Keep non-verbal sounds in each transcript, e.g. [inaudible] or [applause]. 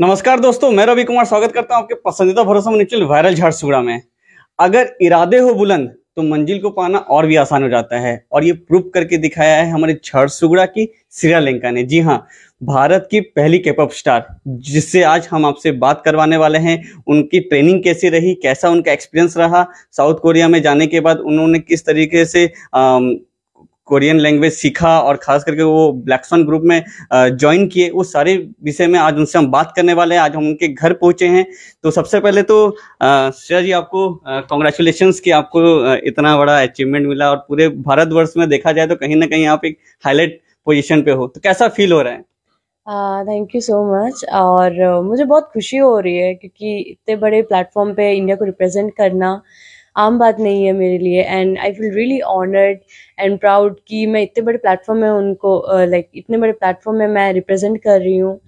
नमस्कार दोस्तों मैं रवि कुमार स्वागत करता हूं आपके पसंदीदा भरोसा मनिचुल वायरल झारसुगड़ा में अगर इरादे हो बुलंद तो मंजिल को पाना और भी आसान हो जाता है और ये प्रूफ करके दिखाया है हमारे झारसुगड़ा की श्रीलंका ने जी हाँ भारत की पहली केपअप स्टार जिससे आज हम आपसे बात करवाने वाले हैं उनकी ट्रेनिंग कैसी रही कैसा उनका एक्सपीरियंस रहा साउथ कोरिया में जाने के बाद उन्होंने किस तरीके से कोरियन लैंग्वेज सीखा और खास करके वो ब्लैकसन ग्रुप में ज्वाइन किए उस सारे विषय में आज उनसे हम बात करने वाले हैं आज हम उनके घर पहुंचे हैं तो सबसे पहले तो श्रेया जी आपको कॉन्ग्रेचुलेशन कि आपको इतना बड़ा अचीवमेंट मिला और पूरे भारतवर्ष में देखा जाए तो कहीं ना कहीं आप एक हाईलाइट पोजिशन पे हो तो कैसा फील हो रहा है थैंक यू सो मच और uh, मुझे बहुत खुशी हो रही है क्योंकि इतने बड़े प्लेटफॉर्म पे इंडिया को रिप्रेजेंट करना आम बात नहीं है मेरे लिए and I feel really honoured and proud कि मैं इतने बड़े प्लेटफॉर्म में उनको लाइक uh, like, इतने बड़े प्लेटफॉर्म में मैं रिप्रेजेंट कर रही हूँ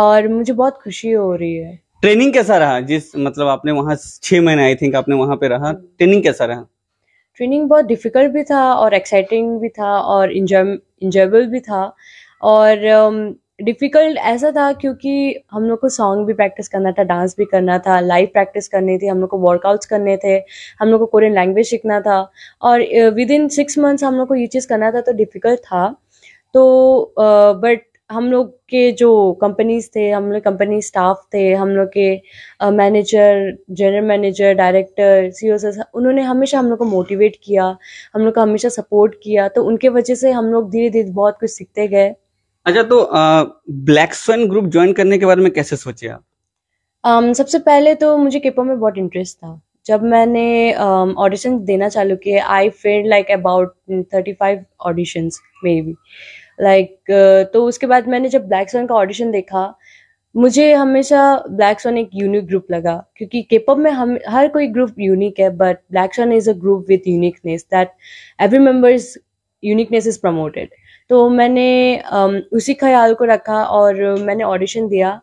और मुझे बहुत खुशी हो रही है ट्रेनिंग कैसा रहा जिस मतलब आपने वहाँ छः महीने आई थिंक आपने वहाँ पे रहा ट्रेनिंग कैसा रहा ट्रेनिंग बहुत डिफिकल्ट भी था और एक्साइटिंग भी था और इंजॉयबल भी था और um, डिफ़िकल्ट ऐसा था क्योंकि हम लोग को सॉन्ग भी प्रैक्टिस करना था डांस भी करना था लाइव प्रैक्टिस करनी थी हम लोग को वर्कआउट्स करने थे हम लोग को कोरियन लैंग्वेज सीखना था और विद इन सिक्स मंथ्स हम लोग को ये चीज़ करना था तो डिफ़िकल्ट था तो बट uh, हम लोग के जो कंपनीज थे हम लोग कंपनी स्टाफ थे हम लोग के मैनेजर जनरल मैनेजर डायरेक्टर सी उन्होंने हमेशा हम लोग को मोटिवेट किया हम लोग का हमेशा सपोर्ट किया तो उनके वजह से हम लोग धीरे धीरे बहुत कुछ सीखते गए अच्छा तो ब्लैक सन ग्रुप ज्वाइन करने के बारे में कैसे सोचे आप um, सबसे पहले तो मुझे केपो में बहुत इंटरेस्ट था जब मैंने ऑडिशन um, देना चालू किए I fed like about thirty five audition maybe like तो उसके बाद मैंने जब ब्लैक सन का ऑडिशन देखा मुझे हमेशा ब्लैक सोन एक यूनिक ग्रुप लगा क्योंकि केपअप में हम हर कोई ग्रुप यूनिक है but Black Swan is a group with uniqueness that every members uniqueness is promoted तो मैंने उसी ख्याल को रखा और मैंने ऑडिशन दिया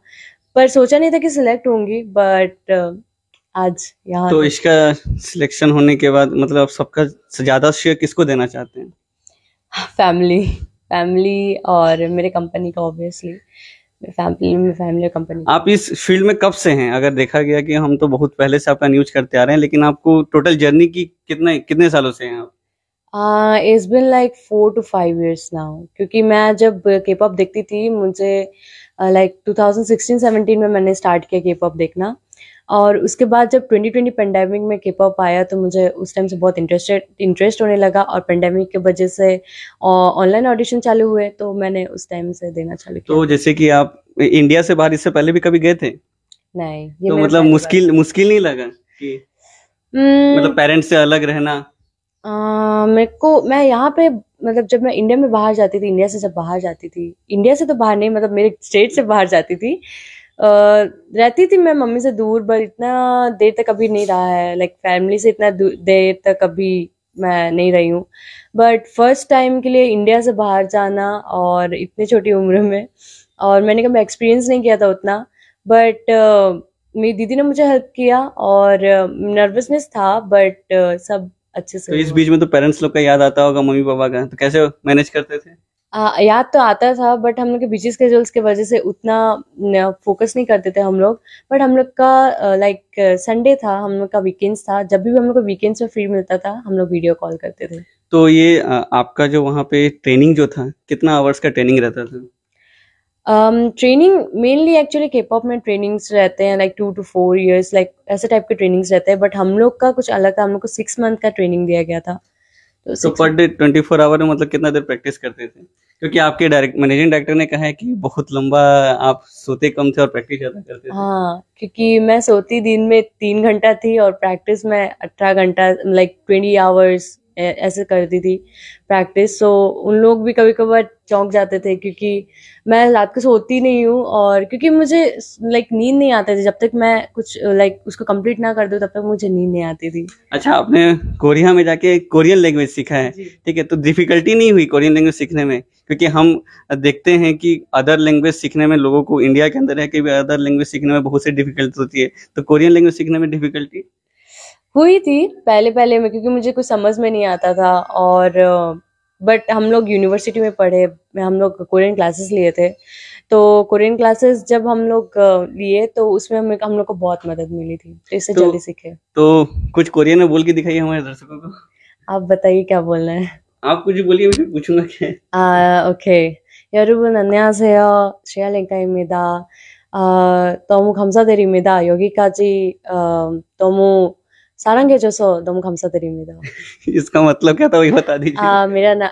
पर सोचा नहीं था कि सिलेक्ट होंगी बट आज यहाँ तो इसका सिलेक्शन होने के बाद मतलब सबका ज्यादा शेयर किसको देना चाहते हैं फैमिली फैमिली और मेरे कंपनी का ऑब्वियसली फैमिली में फैमिली कंपनी आप इस फील्ड में कब से हैं अगर देखा गया कि हम तो बहुत पहले से आपका न्यूज करते आ रहे हैं लेकिन आपको टोटल जर्नी की कितने कितने सालों से हैं आप is been like four to five years now क्योंकि मैं जब के पॉप देखती थी मुझे like two thousand sixteen seventeen में मैंने स्टार्ट किया के पॉप देखना और उसके बाद जब ट्वेंटी ट्वेंटी पेंडेमिक में के पॉप आया तो मुझे उस टाइम से बहुत इंटरेस्टेड इंटरेस्ट होने लगा और पेंडेमिक के वजह से ऑनलाइन uh, ऑडिशन चालू हुए तो मैंने उस टाइम से देना चालू तो किया तो जैसे कि आप इंडिया से बाहर इससे पहले भी कभी गए थे नहीं तो मतलब मुश्किल मुश्किल नहीं लगा कि hmm। मतलब पेरेंट्स से अलग रहना मेरे को मैं यहाँ पे मतलब जब मैं इंडिया में बाहर जाती थी इंडिया से जब बाहर जाती थी इंडिया से तो बाहर नहीं मतलब मेरे स्टेट से बाहर जाती थी आ, रहती थी मैं मम्मी से दूर पर इतना देर तक कभी नहीं रहा है लाइक like, फैमिली से इतना देर तक कभी मैं नहीं रही हूँ बट फर्स्ट टाइम के लिए इंडिया से बाहर जाना और इतनी छोटी उम्र में और मैंने कभी एक्सपीरियंस नहीं किया था उतना बट मेरी दीदी ने मुझे हेल्प किया और नर्वसनेस था बट सब अच्छे से तो इस बीच में तो पेरेंट्स लोग का याद आता होगा मम्मी पापा का तो कैसे मैनेज करते थे आ, याद तो आता था बट हम लोग के बिजी स्केजल्स के वजह से उतना फोकस नहीं करते थे हम लोग बट हम लोग का लाइक संडे था हम लोग का वीकेंड्स था जब भी हम लोग को वीकेंड्स में फ्री मिलता था हम लोग वीडियो कॉल करते थे तो ये आपका जो वहाँ पे ट्रेनिंग जो था कितना आवर्स का ट्रेनिंग रहता था training mainly actually K pop में ट्रेनिंग्स रहते हैं like two two four years like ऐसे टाइप के ट्रेनिंग्स रहते हैं बट हम लोग का कुछ अलग था हम लोग को सिक्स मंथ का ट्रेनिंग दिया गया था तो per day twenty four hour में मतलब कितना देर प्रैक्टिस करते थे क्योंकि आपके डायरेक्ट मैनेजिंग डायरेक्टर ने कहा है कि बहुत लंबा आप सोते कम थे और प्रैक्टिस ज्यादा करते थे हाँ क्योंकि मैं सोती दिन में तीन घंटा थी और प्रैक्टिस में अठारह घंटा लाइक ट्वेंटी आवर्स ऐसे करती थी प्रैक्टिस सो उन लोग भी कभी कभार चौंक जाते थे क्योंकि मैं रात को सोती नहीं हूँ और क्योंकि मुझे लाइक नींद नहीं आती थी जब तक मैं कुछ लाइक उसको कंप्लीट ना कर दूँ तब तक मुझे नींद नहीं आती थी अच्छा आपने कोरिया में जाके कोरियन लैंग्वेज सीखा है ठीक है तो डिफिकल्टी नहीं हुई कोरियन लैंग्वेज सीखने में क्योंकि हम देखते हैं कि अदर लैंग्वेज सीखने में लोगों को इंडिया के अंदर रह के भी अदर लैंग्वेज सीखने में बहुत सी डिफिकल्टी होती है तो कोरियन लैंग्वेज सीखने में डिफिकल्टी हुई थी पहले पहले में क्योंकि मुझे कुछ समझ में नहीं आता था और बट हम लोग यूनिवर्सिटी में पढ़े हम लोग कोरियन क्लासेस लिए थे तो कोरियन क्लासेस जब हम लोग लिए तो उसमें हमें हम लोग को बहुत मदद मिली थी तो इससे तो, जल्दी सीखे तो कुछ कोरियन में बोल के दिखाइए हमारे दर्शकों को आप बताइए क्या बोलना है आप कुछ बोलिए मुझे पूछूंगा क्या ओके श्रेया 여러분 안녕하세요. 쉐알랭카입니다. 어, 너무 감사드립니다. 여기까지 어, 너무 사랑해줘서 너무 감사드립니다. [laughs] इसका मतलब क्या था वही बता दीजिए uh, मेरा ना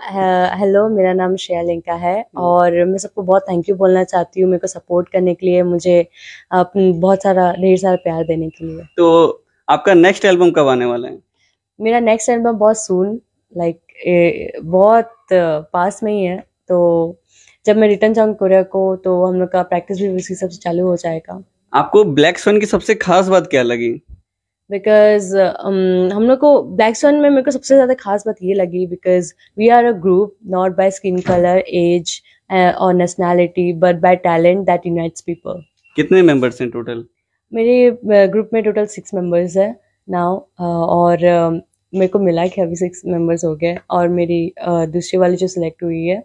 हेलो मेरा नाम श्रेया लिंका है हम्म। और मैं सबको बहुत थैंक यू बोलना चाहती हूँ मेरे को सपोर्ट करने के लिए मुझे बहुत सारा ढेर सारा प्यार देने के लिए तो आपका नेक्स्ट एल्बम कब आने वाला है मेरा नेक्स्ट एल्बम बहुत सून लाइक like, बहुत पास में ही है तो जब मैं रिटर्न जाऊँ कोरिया को तो हम लोग का प्रैक्टिस भी उसी हिसाब से चालू हो जाएगा आपको ब्लैक सन की सबसे खास बात क्या लगी बिकॉज uh, um, हम लोग को ब्लैक स्टोन में मेरे को सबसे ज़्यादा खास बात ये लगी because we are a group not by skin colour age और nationality but by talent that unites people कितने मेंबर्स हैं टोटल मेरे ग्रुप में टोटल सिक्स मेंबर्स है नाउ और मेरे को मिला कि अभी सिक्स मेंबर्स हो गए और मेरी uh, दूसरी वाली जो सिलेक्ट हुई है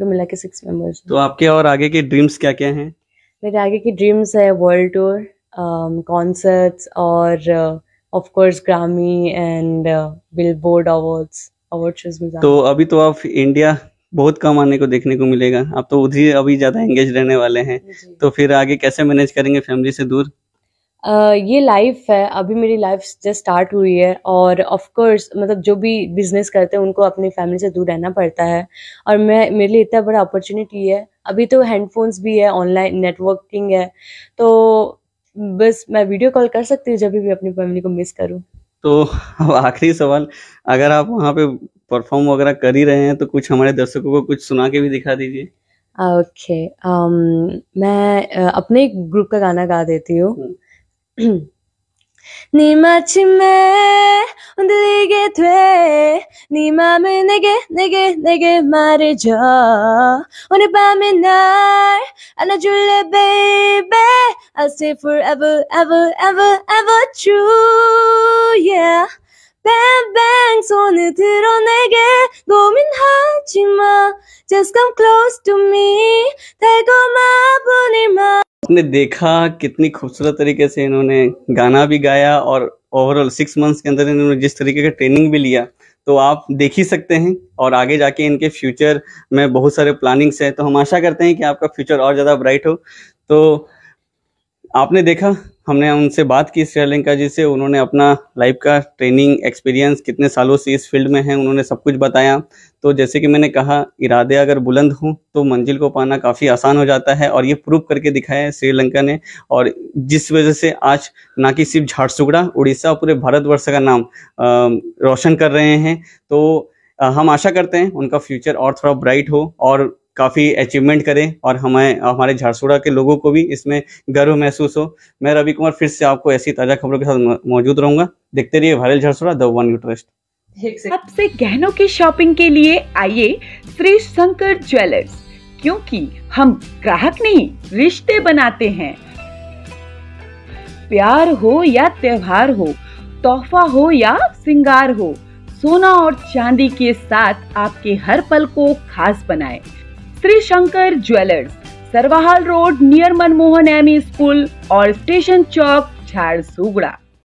तो मिला के सिक्स मेंबर्स तो आपके और आगे के ड्रीम्स क्या क्या हैं मेरे आगे की ड्रीम्स है वर्ल्ड टूर कॉन्सर्ट्स और uh, of course Grammy and Billboard awards award shows में तो अभी तो आप इंडिया बहुत कम आने को देखने को मिलेगा आप तो उधर अभी ज्यादा एंगेज रहने वाले हैं तो फिर आगे कैसे मैनेज करेंगे फैमिली से दूर Uh, ये लाइफ है अभी मेरी लाइफ जस्ट स्टार्ट हुई है और ऑफ कोर्स मतलब जो भी बिजनेस करते हैं उनको अपनी फैमिली से दूर रहना पड़ता है और मैं मेरे लिए इतना बड़ा अपॉर्चुनिटी है अभी तो हैंडफोन्स भी है ऑनलाइन नेटवर्किंग है तो बस मैं वीडियो कॉल कर सकती हूँ जब भी अपनी फैमिली को मिस करूँ तो अब आखिरी सवाल अगर आप वहाँ पे परफॉर्म वगैरह कर ही रहे हैं तो कुछ हमारे दर्शकों को कुछ सुना के भी दिखा दीजिए ओके okay, um, मैं अपने ग्रुप का गाना गा देती हूँ हम्म। [clears throat] 네 마침내 흔들리게 돼네 맘을 내게 내게 내게 말해줘 오늘 밤에 날 안아줄래 baby I'll stay forever ever ever ever true yeah 뱅뱅 손을 들어 내게 고민하지마 Just come close to me 달콤한 분일만 आपने देखा कितनी खूबसूरत तरीके से इन्होंने गाना भी गाया और ओवरऑल सिक्स मंथ्स के अंदर इन्होंने जिस तरीके का ट्रेनिंग भी लिया तो आप देख ही सकते हैं और आगे जाके इनके फ्यूचर में बहुत सारे प्लानिंग्स हैं तो हम आशा करते हैं कि आपका फ्यूचर और ज़्यादा ब्राइट हो तो आपने देखा हमने उनसे बात की श्रीलंका जी से उन्होंने अपना लाइफ का ट्रेनिंग एक्सपीरियंस कितने सालों से इस फील्ड में है उन्होंने सब कुछ बताया तो जैसे कि मैंने कहा इरादे अगर बुलंद हों तो मंजिल को पाना काफ़ी आसान हो जाता है और ये प्रूव करके दिखाया है श्रीलंका ने और जिस वजह से आज ना कि सिर्फ झारसुगड़ा उड़ीसा पूरे भारतवर्ष का नाम रोशन कर रहे हैं तो हम आशा करते हैं उनका फ्यूचर और थोड़ा ब्राइट हो और काफ़ी अचीवमेंट करें और हमें हमारे झारसुड़ा के लोगों को भी इसमें गर्व महसूस हो मैं रवि कुमार फिर से आपको ऐसी ताज़ा खबरों के साथ मौजूद रहूंगा देखते रहिए viral Jharsuguda the one you trust सबसे गहनों की शॉपिंग के लिए आइए श्री शंकर ज्वेलर्स क्योंकि हम ग्राहक नहीं रिश्ते बनाते हैं प्यार हो या त्योहार हो तोहफा हो या सिंगार हो सोना और चांदी के साथ आपके हर पल को खास बनाए Shri Shankar jewellers Sarbahal road near Manmohan M school e और स्टेशन चौक झारसुगड़ा